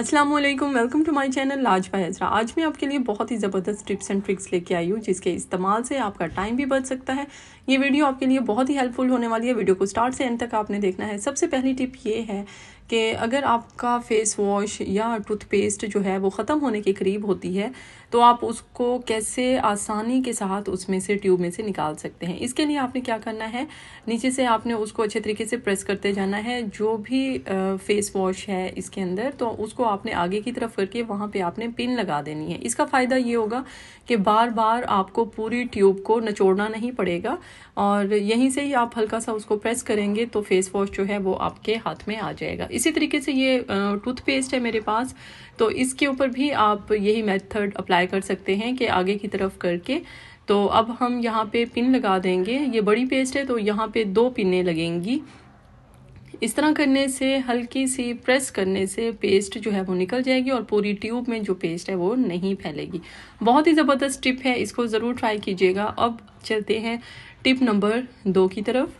अस्सलाम वालेकुम welcome to my channel लाज बाय आज मैं आपके लिए बहुत ही ज़बरदस्त टिप्स एंड ट्रिक्स लेके आई हूँ जिसके इस्तेमाल से आपका टाइम भी बच सकता है ये वीडियो आपके लिए बहुत ही हेल्पफुल होने वाली है वीडियो को स्टार्ट से एंड तक आपने देखना है सबसे पहली टिप ये है कि अगर आपका फेस वॉश या टूथपेस्ट जो है वो ख़त्म होने के करीब होती है तो आप उसको कैसे आसानी के साथ उसमें से ट्यूब में से निकाल सकते हैं इसके लिए आपने क्या करना है नीचे से आपने उसको अच्छे तरीके से प्रेस करते जाना है जो भी फेस वॉश है इसके अंदर तो उसको आपने आगे की तरफ करके वहाँ पर आपने पिन लगा देनी है इसका फ़ायदा ये होगा कि बार बार आपको पूरी ट्यूब को नचोड़ना नहीं पड़ेगा और यहीं से ही आप हल्का सा उसको प्रेस करेंगे तो फेस वॉश जो है वो आपके हाथ में आ जाएगा इसी तरीके से ये टूथपेस्ट है मेरे पास तो इसके ऊपर भी आप यही मेथड अप्लाई कर सकते हैं कि आगे की तरफ करके तो अब हम यहाँ पे पिन लगा देंगे ये बड़ी पेस्ट है तो यहाँ पे दो पिनें लगेंगी इस तरह करने से हल्की सी प्रेस करने से पेस्ट जो है वो निकल जाएगी और पूरी ट्यूब में जो पेस्ट है वो नहीं फैलेगी बहुत ही ज़बरदस्त टिप है इसको ज़रूर ट्राई कीजिएगा अब चलते हैं टिप नंबर दो की तरफ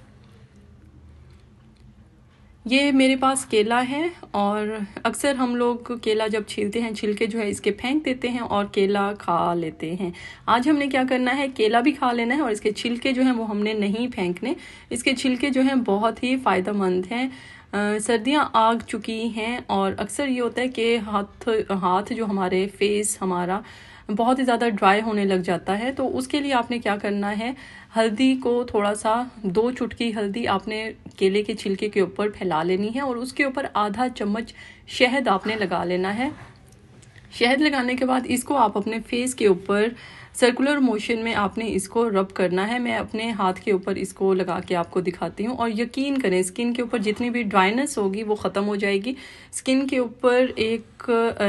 ये मेरे पास केला है और अक्सर हम लोग केला जब छीलते हैं छिलके जो है इसके फेंक देते हैं और केला खा लेते हैं आज हमने क्या करना है केला भी खा लेना है और इसके छिलके जो हैं वो हमने नहीं फेंकने इसके छिलके जो हैं बहुत ही फ़ायदेमंद हैं सर्दियां आ चुकी हैं और अक्सर ये होता है कि हाथ हाथ जो हमारे फेस हमारा बहुत ही ज़्यादा ड्राई होने लग जाता है तो उसके लिए आपने क्या करना है हल्दी को थोड़ा सा दो चुटकी हल्दी आपने केले के छिलके के ऊपर फैला लेनी है और उसके ऊपर आधा चम्मच शहद आपने लगा लेना है शहद लगाने के बाद इसको आप अपने फेस के ऊपर सर्कुलर मोशन में आपने इसको रब करना है मैं अपने हाथ के ऊपर इसको लगा के आपको दिखाती हूँ और यकीन करें स्किन के ऊपर जितनी भी ड्राइनेस होगी वो ख़त्म हो जाएगी स्किन के ऊपर एक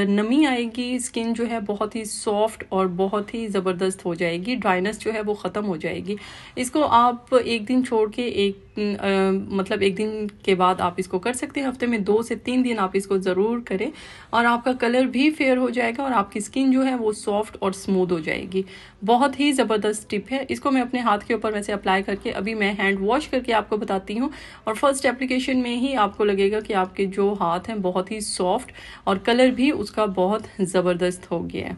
नमी आएगी स्किन जो है बहुत ही सॉफ्ट और बहुत ही ज़बरदस्त हो जाएगी ड्राइनेस जो है वो ख़त्म हो जाएगी इसको आप एक दिन छोड़ के एक मतलब एक दिन के बाद आप इसको कर सकते हैं हफ्ते में दो से तीन दिन आप इसको ज़रूर करें और आपका कलर भी फेयर हो जाएगा और आपकी स्किन जो है वो सॉफ्ट और स्मूद हो जाएगी बहुत ही ज़बरदस्त टिप है इसको मैं अपने हाथ के ऊपर वैसे अप्लाई करके अभी मैं हैंड वॉश करके आपको बताती हूँ और फर्स्ट एप्लीकेशन में ही आपको लगेगा कि आपके जो हाथ हैं बहुत ही सॉफ्ट और कलर भी उसका बहुत ज़बरदस्त हो गया है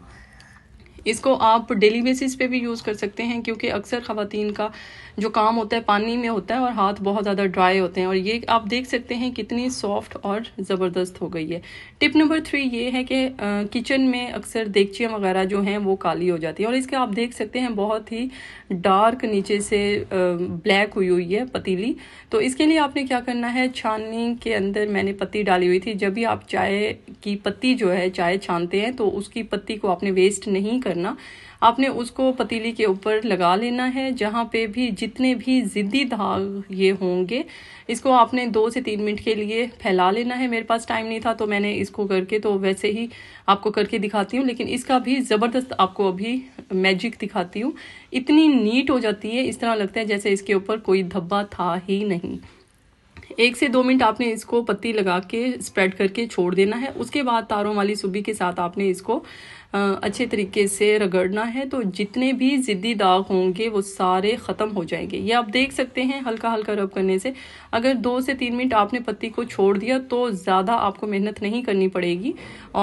इसको आप डेली बेसिस पे भी यूज़ कर सकते हैं क्योंकि अक्सर ख़वान का जो काम होता है पानी में होता है और हाथ बहुत ज़्यादा ड्राई होते हैं और ये आप देख सकते हैं कितनी सॉफ्ट और ज़बरदस्त हो गई है टिप नंबर थ्री ये है कि किचन में अक्सर देगचियाँ वगैरह जो हैं वो काली हो जाती है और इसके आप देख सकते हैं बहुत ही डार्क नीचे से ब्लैक हुई हुई है पतीली तो इसके लिए आपने क्या करना है छाननी के अंदर मैंने पत्ती डाली हुई थी जब भी आप चाय की पत्ती जो है चाय छानते हैं तो उसकी पत्ती को आपने वेस्ट नहीं करना करना आपने उसको पतीली के ऊपर लगा लेना है जहाँ पे भी जितने भी ज़िद्दी धाग ये होंगे इसको आपने दो से तीन मिनट के लिए फैला लेना है मेरे पास टाइम नहीं था तो मैंने इसको करके तो वैसे ही आपको करके दिखाती हूँ लेकिन इसका भी ज़बरदस्त आपको अभी मैजिक दिखाती हूँ इतनी नीट हो जाती है इस तरह लगता है जैसे इसके ऊपर कोई धब्बा था ही नहीं एक से दो मिनट आपने इसको पत्ती लगा के स्प्रेड करके छोड़ देना है उसके बाद तारों वाली सूबी के साथ आपने इसको अच्छे तरीके से रगड़ना है तो जितने भी ज़िद्दी दाग होंगे वो सारे ख़त्म हो जाएंगे ये आप देख सकते हैं हल्का हल्का रब करने से अगर दो से तीन मिनट आपने पत्ती को छोड़ दिया तो ज़्यादा आपको मेहनत नहीं करनी पड़ेगी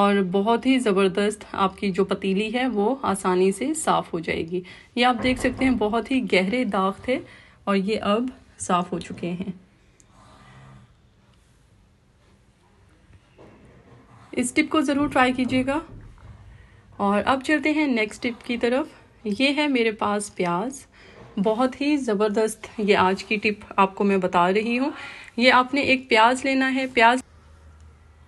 और बहुत ही ज़बरदस्त आपकी जो पतीली है वो आसानी से साफ़ हो जाएगी ये आप देख सकते हैं बहुत ही गहरे दाग थे और ये अब साफ़ हो चुके हैं इस टिप को ज़रूर ट्राई कीजिएगा और अब चलते हैं नेक्स्ट टिप की तरफ ये है मेरे पास प्याज बहुत ही ज़बरदस्त ये आज की टिप आपको मैं बता रही हूँ ये आपने एक प्याज लेना है प्याज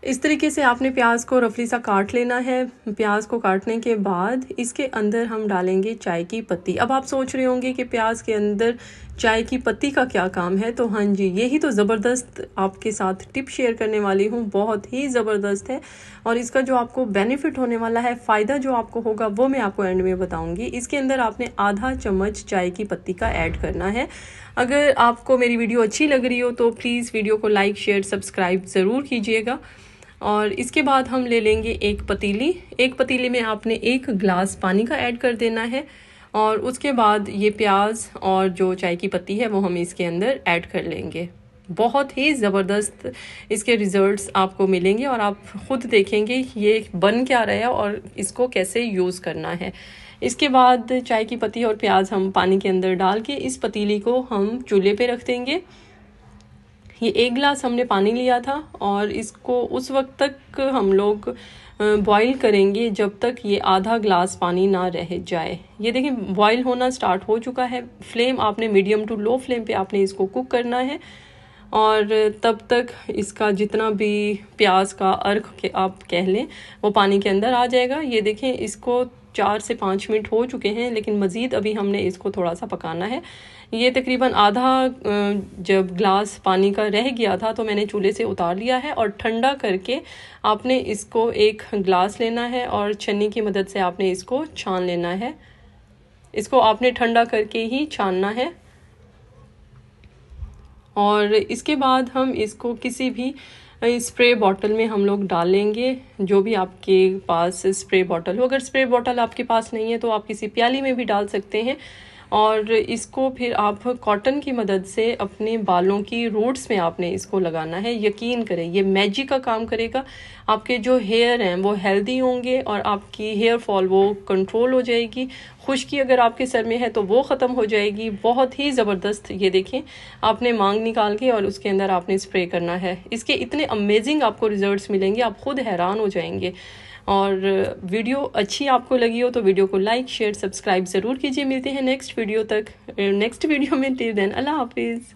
इस तरीके से आपने प्याज को रफली सा काट लेना है प्याज को काटने के बाद इसके अंदर हम डालेंगे चाय की पत्ती अब आप सोच रहे होंगे कि प्याज के अंदर चाय की पत्ती का क्या काम है तो हाँ जी यही तो ज़बरदस्त आपके साथ टिप शेयर करने वाली हूँ बहुत ही ज़बरदस्त है और इसका जो आपको बेनिफिट होने वाला है फ़ायदा जो आपको होगा वो मैं आपको एंड में बताऊँगी इसके अंदर आपने आधा चम्मच चाय की पत्ती का ऐड करना है अगर आपको मेरी वीडियो अच्छी लग रही हो तो प्लीज़ वीडियो को लाइक शेयर सब्सक्राइब ज़रूर कीजिएगा और इसके बाद हम ले लेंगे एक पतीली एक पतीली में आपने एक ग्लास पानी का ऐड कर देना है और उसके बाद ये प्याज और जो चाय की पत्ती है वो हम इसके अंदर ऐड कर लेंगे बहुत ही ज़बरदस्त इसके रिज़ल्ट्स आपको मिलेंगे और आप ख़ुद देखेंगे ये बन क्या रहा है और इसको कैसे यूज़ करना है इसके बाद चाय की पत्ती और प्याज हम पानी के अंदर डाल के इस पतीली को हम चूल्हे पे रख देंगे ये एक गिलास हमने पानी लिया था और इसको उस वक्त तक हम लोग बॉईल करेंगे जब तक ये आधा ग्लास पानी ना रह जाए ये देखिए बॉईल होना स्टार्ट हो चुका है फ्लेम आपने मीडियम टू लो फ्लेम पे आपने इसको कुक करना है और तब तक इसका जितना भी प्याज का अर्क के आप कह लें वो पानी के अंदर आ जाएगा ये देखें इसको चार से पाँच मिनट हो चुके हैं लेकिन मज़ीद अभी हमने इसको थोड़ा सा पकाना है ये तकरीबन आधा जब ग्लास पानी का रह गया था तो मैंने चूल्हे से उतार लिया है और ठंडा करके आपने इसको एक ग्लास लेना है और छन्नी की मदद से आपने इसको छान लेना है इसको आपने ठंडा करके ही छानना है और इसके बाद हम इसको किसी भी स्प्रे बॉटल में हम लोग डालेंगे जो भी आपके पास स्प्रे बॉटल हो अगर स्प्रे बॉटल आपके पास नहीं है तो आप किसी प्याली में भी डाल सकते हैं और इसको फिर आप कॉटन की मदद से अपने बालों की रूट्स में आपने इसको लगाना है यकीन करें ये मैजिक का काम करेगा आपके जो हेयर हैं वो हेल्दी होंगे और आपकी हेयर फॉल वो कंट्रोल हो जाएगी खुश्की अगर आपके सर में है तो वो ख़त्म हो जाएगी बहुत ही ज़बरदस्त ये देखें आपने मांग निकाल के और उसके अंदर आपने स्प्रे करना है इसके इतने अमेजिंग आपको रिजल्ट मिलेंगे आप खुद हैरान हो जाएंगे और वीडियो अच्छी आपको लगी हो तो वीडियो को लाइक शेयर सब्सक्राइब ज़रूर कीजिए मिलते हैं नेक्स्ट वीडियो तक नेक्स्ट uh, वीडियो में टिल देन अल्लाह हाफिज़